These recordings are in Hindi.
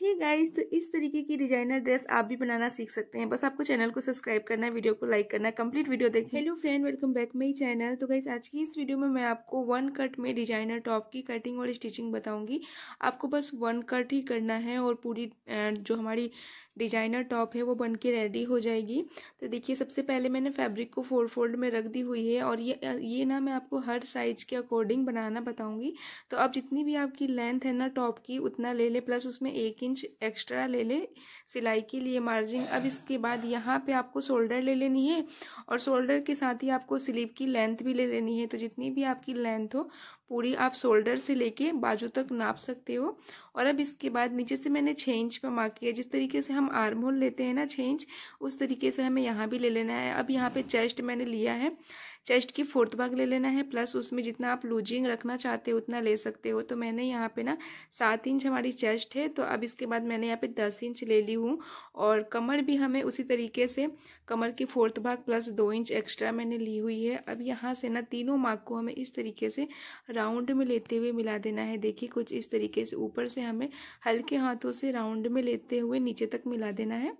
हे गाइस तो इस तरीके की डिजाइनर ड्रेस आप भी बनाना सीख सकते हैं बस आपको चैनल को सब्सक्राइब करना है वीडियो को लाइक करना कंप्लीट वीडियो देखें hello friend welcome back my channel तो गाइस आज की इस वीडियो में मैं आपको वन कट में डिजाइनर टॉप की कटिंग और स्टिचिंग बताऊंगी आपको बस वन कट ही करना है और पूरी जो हमारी डिजाइनर टॉप है वो बन के रेडी हो जाएगी तो देखिए सबसे पहले मैंने फैब्रिक को फोर फोल्ड में रख दी हुई है और ये ये ना मैं आपको हर साइज के अकॉर्डिंग बनाना बताऊंगी तो अब जितनी भी आपकी लेंथ है ना टॉप की उतना ले ले प्लस उसमें एक इंच एक्स्ट्रा ले ले सिलाई के लिए मार्जिन अब इसके बाद यहाँ पे आपको शोल्डर ले लेनी है और शोल्डर के साथ ही आपको स्लीव की लेंथ भी ले लेनी है तो जितनी भी आपकी लेंथ हो पूरी आप शोल्डर से लेके बाजू तक नाप सकते हो और अब इसके बाद नीचे से मैंने छः इंच पर मार्क किया जिस तरीके से हम आर्म होल लेते हैं ना छः इंच उस तरीके से हमें यहाँ भी ले लेना है अब यहाँ पे चेस्ट मैंने लिया है चेस्ट की फोर्थ भाग ले लेना है प्लस उसमें जितना आप लूजिंग रखना चाहते हो उतना ले सकते हो तो मैंने यहाँ पे ना सात इंच हमारी चेस्ट है तो अब इसके बाद मैंने यहाँ पे दस इंच ले ली हूँ और कमर भी हमें उसी तरीके से कमर की फोर्थ भाग प्लस दो इंच एक्स्ट्रा मैंने ली हुई है अब यहाँ से ना तीनों मार्क को हमें इस तरीके से राउंड में लेते हुए मिला देना है देखिए कुछ इस तरीके से ऊपर से हमें हल्के हाथों से राउंड में लेते हुए नीचे तक मिला देना है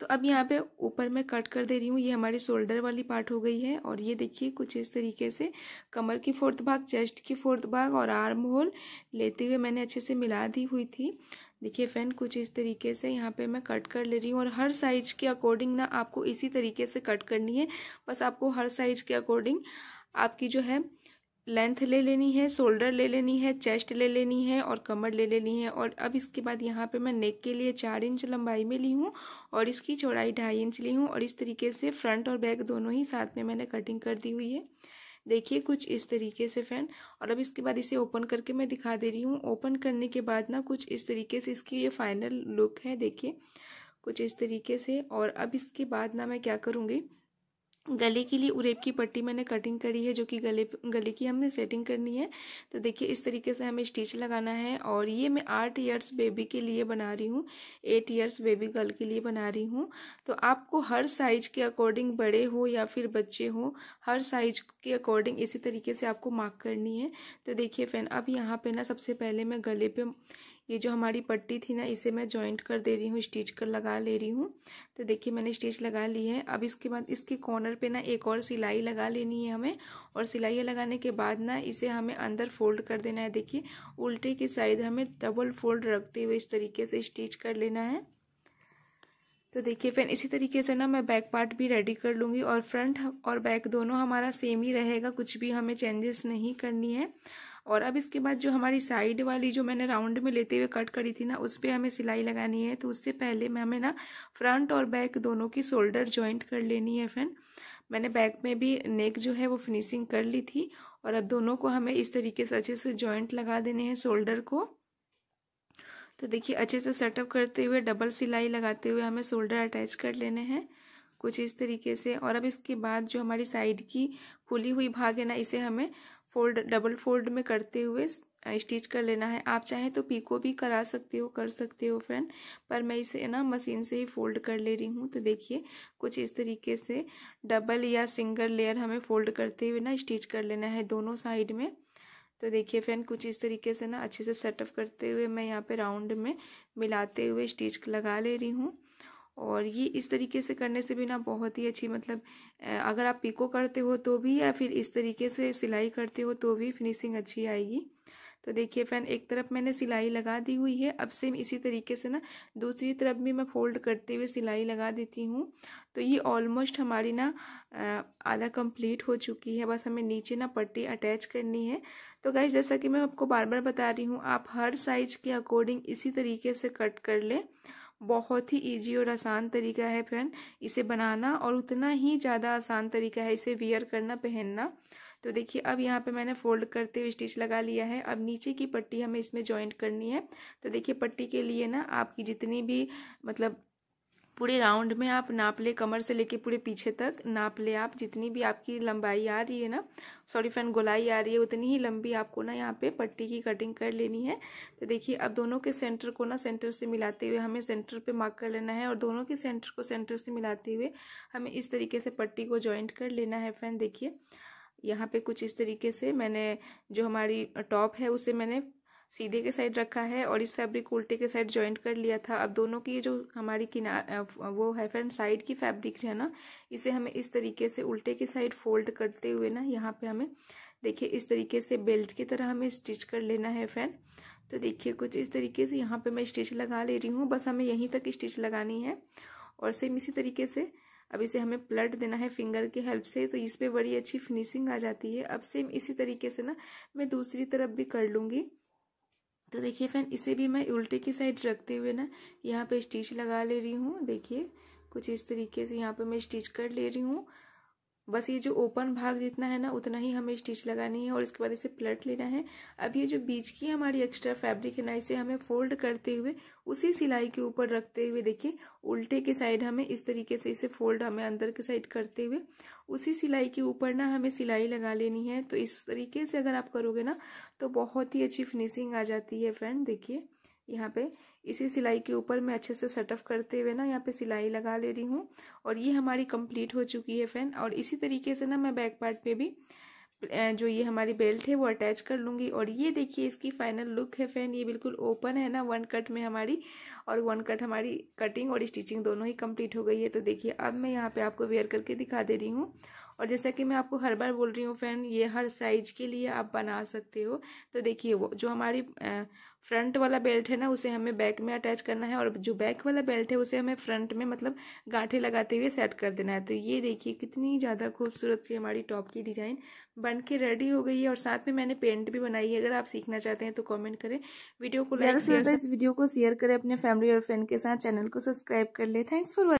तो अब यहाँ पे ऊपर मैं कट कर दे रही हूँ ये हमारी शोल्डर वाली पार्ट हो गई है और ये देखिए कुछ इस तरीके से कमर की फोर्थ भाग चेस्ट की फोर्थ भाग और आर्म होल लेते हुए मैंने अच्छे से मिला दी हुई थी देखिए फ्रेंड कुछ इस तरीके से यहाँ पे मैं कट कर ले रही हूँ और हर साइज के अकॉर्डिंग ना आपको इसी तरीके से कट करनी है बस आपको हर साइज के अकॉर्डिंग आपकी जो है लेंथ ले लेनी है शोल्डर ले लेनी है चेस्ट ले लेनी है और कमर ले लेनी है और अब इसके बाद यहाँ पे मैं नेक के लिए चार इंच लंबाई में ली हूँ और इसकी चौड़ाई ढाई इंच ली हूँ और इस तरीके से फ्रंट और बैक दोनों ही साथ में मैंने कटिंग कर दी हुई है देखिए कुछ इस तरीके से फ्रेंड और अब इसके बाद इसे ओपन करके मैं दिखा दे रही हूँ ओपन करने के बाद ना कुछ इस तरीके से इसकी ये फाइनल लुक है देखिए कुछ इस तरीके से और अब इसके बाद ना मैं क्या करूँगी गले के लिए उरेप की पट्टी मैंने कटिंग करी है जो कि गले गले की हमने सेटिंग करनी है तो देखिए इस तरीके से हमें स्टिच लगाना है और ये मैं आठ ईयर्स बेबी के लिए बना रही हूँ एट ईयर्स बेबी गर्ल के लिए बना रही हूँ तो आपको हर साइज के अकॉर्डिंग बड़े हो या फिर बच्चे हो हर साइज के अकॉर्डिंग इसी तरीके से आपको मार्क करनी है तो देखिए फ्रेंड अब यहाँ पर ना सबसे पहले मैं गले पर ये जो हमारी पट्टी थी ना इसे मैं जॉइंट कर दे रही हूँ स्टिच कर लगा ले रही हूँ तो देखिए मैंने स्टिच लगा ली है अब इसके बाद इसके कॉर्नर पे ना एक और सिलाई लगा लेनी है हमें और सिलाई लगाने के बाद ना इसे हमें अंदर फोल्ड कर देना है देखिए उल्टे की साइड हमें डबल फोल्ड रखते हुए इस तरीके से स्टिच कर लेना है तो देखिए फिर इसी तरीके से ना मैं बैक पार्ट भी रेडी कर लूँगी और फ्रंट और बैक दोनों हमारा सेम ही रहेगा कुछ भी हमें चेंजेस नहीं करनी है और अब इसके बाद जो हमारी साइड वाली जो मैंने राउंड में लेते हुए कट करी थी ना उस पर हमें सिलाई लगानी है तो उससे पहले मैं हमें ना फ्रंट और बैक दोनों की शोल्डर ज्वाइंट कर लेनी है फ्रेंड मैंने बैक में भी नेक जो है वो फिनिशिंग कर ली थी और अब दोनों को हमें इस तरीके से अच्छे से ज्वाइंट लगा देने हैं शोल्डर को तो देखिए अच्छे से सेटअप करते हुए डबल सिलाई लगाते हुए हमें शोल्डर अटैच कर लेने हैं कुछ इस तरीके से और अब इसके बाद जो हमारी साइड की खुली हुई भाग है ना इसे हमें फोल्ड डबल फोल्ड में करते हुए स्टिच कर लेना है आप चाहें तो पीको भी करा सकते हो कर सकते हो फ्रेंड पर मैं इसे ना मशीन से ही फोल्ड कर ले रही हूँ तो देखिए कुछ इस तरीके से डबल या सिंगल लेयर हमें फोल्ड करते हुए ना स्टिच कर लेना है दोनों साइड में तो देखिए फ्रेंड कुछ इस तरीके से ना अच्छे से सेटअप करते हुए मैं यहाँ पे राउंड में मिलाते हुए स्टिच लगा ले रही हूँ और ये इस तरीके से करने से भी ना बहुत ही अच्छी मतलब अगर आप पिको करते हो तो भी या फिर इस तरीके से सिलाई करते हो तो भी फिनिशिंग अच्छी आएगी तो देखिए फ्रेंड एक तरफ मैंने सिलाई लगा दी हुई है अब सेम इसी तरीके से ना दूसरी तरफ भी मैं फोल्ड करते हुए सिलाई लगा देती हूँ तो ये ऑलमोस्ट हमारी ना आधा कंप्लीट हो चुकी है बस हमें नीचे ना पट्टी अटैच करनी है तो गाइज जैसा कि मैं आपको बार बार बता रही हूँ आप हर साइज के अकॉर्डिंग इसी तरीके से कट कर लें बहुत ही इजी और आसान तरीका है फ्रेंड इसे बनाना और उतना ही ज़्यादा आसान तरीका है इसे वियर करना पहनना तो देखिए अब यहाँ पे मैंने फोल्ड करते हुए स्टिच लगा लिया है अब नीचे की पट्टी हमें इसमें जॉइंट करनी है तो देखिए पट्टी के लिए ना आपकी जितनी भी मतलब पूरे राउंड में आप नाप ले कमर से लेके पूरे पीछे तक नाप ले आप जितनी भी आपकी लंबाई आ रही है ना सॉरी फ्रेंड गोलाई आ रही है उतनी ही लंबी आपको ना यहाँ पे पट्टी की कटिंग कर लेनी है तो देखिए अब दोनों के सेंटर को ना सेंटर से मिलाते हुए हमें सेंटर पे मार्क कर लेना है और दोनों के सेंटर को सेंटर से मिलाते हुए हमें इस तरीके से पट्टी को ज्वाइंट कर लेना है फ्रेंड देखिए यहाँ पे कुछ इस तरीके से मैंने जो हमारी टॉप है उसे मैंने सीधे के साइड रखा है और इस फैब्रिक को उल्टे के साइड ज्वाइंट कर लिया था अब दोनों की जो हमारी किनार वो है फ्रेंड साइड की फैब्रिक है ना इसे हमें इस तरीके से उल्टे की साइड फोल्ड करते हुए ना यहाँ पे हमें देखिए इस तरीके से बेल्ट की तरह हमें स्टिच कर लेना है फ्रेंड तो देखिए कुछ इस तरीके से यहाँ पे मैं स्टिच लगा ले रही हूँ बस हमें यहीं तक स्टिच लगानी है और सेम इसी तरीके से अब इसे हमें प्लट देना है फिंगर की हेल्प से तो इस पर बड़ी अच्छी फिनिशिंग आ जाती है अब सेम इसी तरीके से ना मैं दूसरी तरफ भी कर लूँगी तो देखिए फ्रेंड इसे भी मैं उल्टे की साइड रखते हुए ना यहाँ पे स्टिच लगा ले रही हूँ देखिए कुछ इस तरीके से यहाँ पे मैं स्टिच कर ले रही हूँ बस ये जो ओपन भाग जितना है ना उतना ही हमें स्टिच लगानी है और इसके बाद इसे प्लट लेना है अब ये जो बीच की हमारी एक्स्ट्रा फैब्रिक है ना इसे हमें फोल्ड करते हुए उसी सिलाई के ऊपर रखते हुए देखिए उल्टे के साइड हमें इस तरीके से इसे फोल्ड हमें अंदर के साइड करते हुए उसी सिलाई के ऊपर ना हमें सिलाई लगा लेनी है तो इस तरीके से अगर आप करोगे ना तो बहुत ही अच्छी फिनिशिंग आ जाती है फ्रेंड देखिए यहाँ पे इसी सिलाई के ऊपर मैं अच्छे से सेटअप करते हुए ना यहाँ पे सिलाई लगा ले रही हूँ और ये हमारी कंप्लीट हो चुकी है फैन और इसी तरीके से ना मैं बैक पार्ट पे भी जो ये हमारी बेल्ट है वो अटैच कर लूँगी और ये देखिए इसकी फाइनल लुक है फैन ये बिल्कुल ओपन है ना वन कट में हमारी और वन कट हमारी कटिंग और स्टिचिंग दोनों ही कंप्लीट हो गई है तो देखिए अब मैं यहाँ पे आपको वेयर करके दिखा दे रही हूँ और जैसा कि मैं आपको हर बार बोल रही हूँ फ्रेंड ये हर साइज के लिए आप बना सकते हो तो देखिए वो जो हमारी फ्रंट वाला बेल्ट है ना उसे हमें बैक में अटैच करना है और जो बैक वाला बेल्ट है उसे हमें फ्रंट में मतलब गांठे लगाते हुए सेट कर देना है तो ये देखिए कितनी ज़्यादा खूबसूरत सी हमारी टॉप की डिज़ाइन बन के रेडी हो गई है और साथ में मैंने पेंट भी बनाई है अगर आप सीखना चाहते हैं तो कॉमेंट करें वीडियो को लाइक इस वीडियो को शेयर करें अपने फैमिली और फ्रेंड के साथ चैनल को सब्सक्राइब कर ले थैंक्स फॉर